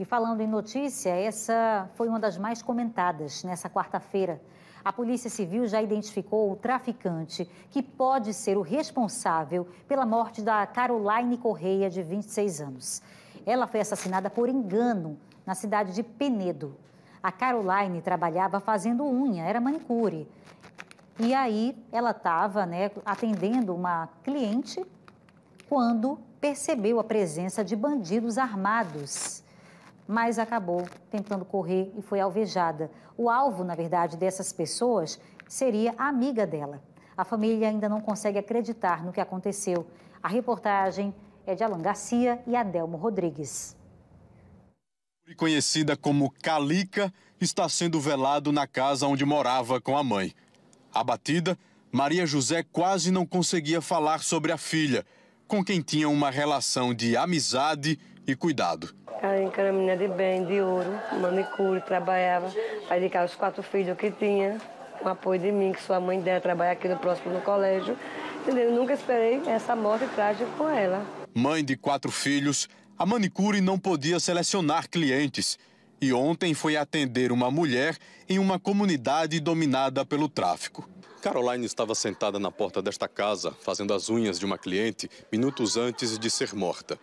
E falando em notícia, essa foi uma das mais comentadas nessa quarta-feira. A Polícia Civil já identificou o traficante que pode ser o responsável pela morte da Caroline Correia, de 26 anos. Ela foi assassinada por engano na cidade de Penedo. A Caroline trabalhava fazendo unha, era manicure. E aí ela estava né, atendendo uma cliente quando percebeu a presença de bandidos armados mas acabou tentando correr e foi alvejada. O alvo, na verdade, dessas pessoas seria a amiga dela. A família ainda não consegue acreditar no que aconteceu. A reportagem é de Alan Garcia e Adelmo Rodrigues. Conhecida como Calica, está sendo velado na casa onde morava com a mãe. Abatida, Maria José quase não conseguia falar sobre a filha, com quem tinha uma relação de amizade e cuidado. Eu era menina de bem, de ouro, manicure, trabalhava para dedicar os quatro filhos que tinha, com apoio de mim, que sua mãe dera trabalhar aqui no próximo no colégio. Entendeu? Eu nunca esperei essa morte trágica com ela. Mãe de quatro filhos, a manicure não podia selecionar clientes e ontem foi atender uma mulher em uma comunidade dominada pelo tráfico. Caroline estava sentada na porta desta casa, fazendo as unhas de uma cliente, minutos antes de ser morta.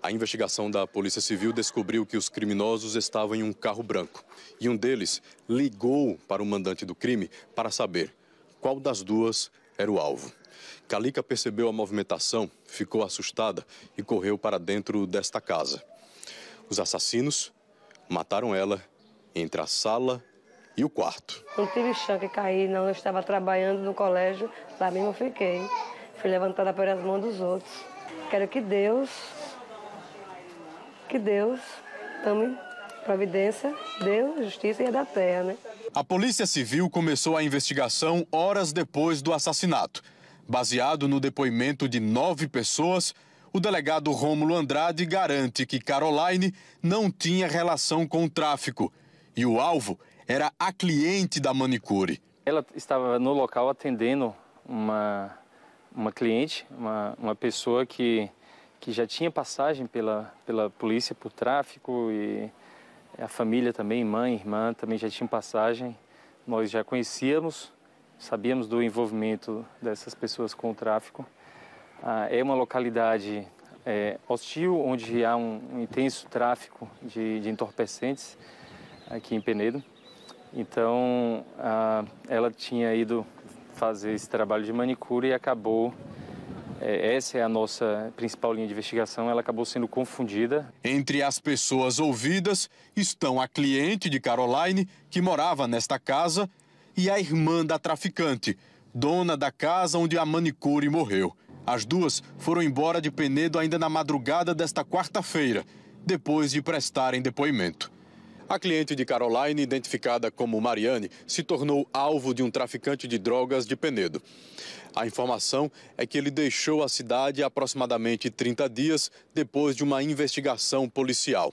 A investigação da Polícia Civil descobriu que os criminosos estavam em um carro branco e um deles ligou para o mandante do crime para saber qual das duas era o alvo. Calica percebeu a movimentação, ficou assustada e correu para dentro desta casa. Os assassinos mataram ela entre a sala e o quarto. Não tive chance de cair, não. Eu estava trabalhando no colégio, lá mesmo fiquei. Fui levantada pelas mãos dos outros. Quero que Deus que Deus tome providência, Deus, justiça e é da terra, né? A Polícia Civil começou a investigação horas depois do assassinato. Baseado no depoimento de nove pessoas, o delegado Rômulo Andrade garante que Caroline não tinha relação com o tráfico e o alvo era a cliente da manicure. Ela estava no local atendendo uma, uma cliente, uma, uma pessoa que que já tinha passagem pela, pela polícia por tráfico e a família também, mãe, irmã, também já tinha passagem. Nós já conhecíamos, sabíamos do envolvimento dessas pessoas com o tráfico. Ah, é uma localidade é, hostil, onde há um intenso tráfico de, de entorpecentes aqui em Penedo. Então, ah, ela tinha ido fazer esse trabalho de manicure e acabou é, essa é a nossa principal linha de investigação, ela acabou sendo confundida. Entre as pessoas ouvidas estão a cliente de Caroline, que morava nesta casa, e a irmã da traficante, dona da casa onde a manicure morreu. As duas foram embora de Penedo ainda na madrugada desta quarta-feira, depois de prestarem depoimento. A cliente de Caroline, identificada como Mariane, se tornou alvo de um traficante de drogas de Penedo. A informação é que ele deixou a cidade aproximadamente 30 dias depois de uma investigação policial.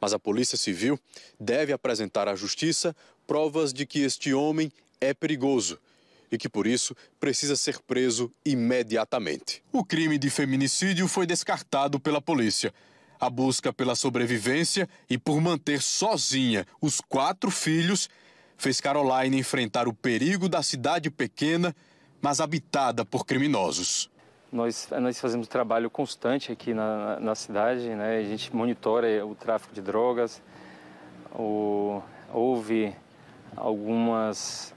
Mas a Polícia Civil deve apresentar à Justiça provas de que este homem é perigoso e que por isso precisa ser preso imediatamente. O crime de feminicídio foi descartado pela polícia. A busca pela sobrevivência e por manter sozinha os quatro filhos fez Caroline enfrentar o perigo da cidade pequena, mas habitada por criminosos. Nós, eh, nós fazemos trabalho constante aqui na, na cidade, né? a gente monitora eh, o tráfico de drogas, o, houve algumas,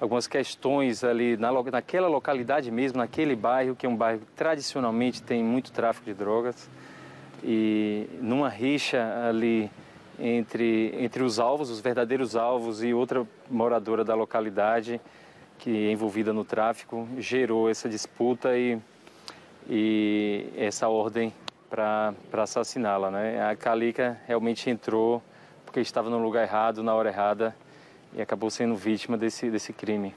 algumas questões ali na, naquela localidade mesmo, naquele bairro, que é um bairro que tradicionalmente tem muito tráfico de drogas. E numa rixa ali entre, entre os alvos, os verdadeiros alvos, e outra moradora da localidade que é envolvida no tráfico, gerou essa disputa e, e essa ordem para assassiná-la. Né? A Calica realmente entrou porque estava no lugar errado, na hora errada, e acabou sendo vítima desse, desse crime.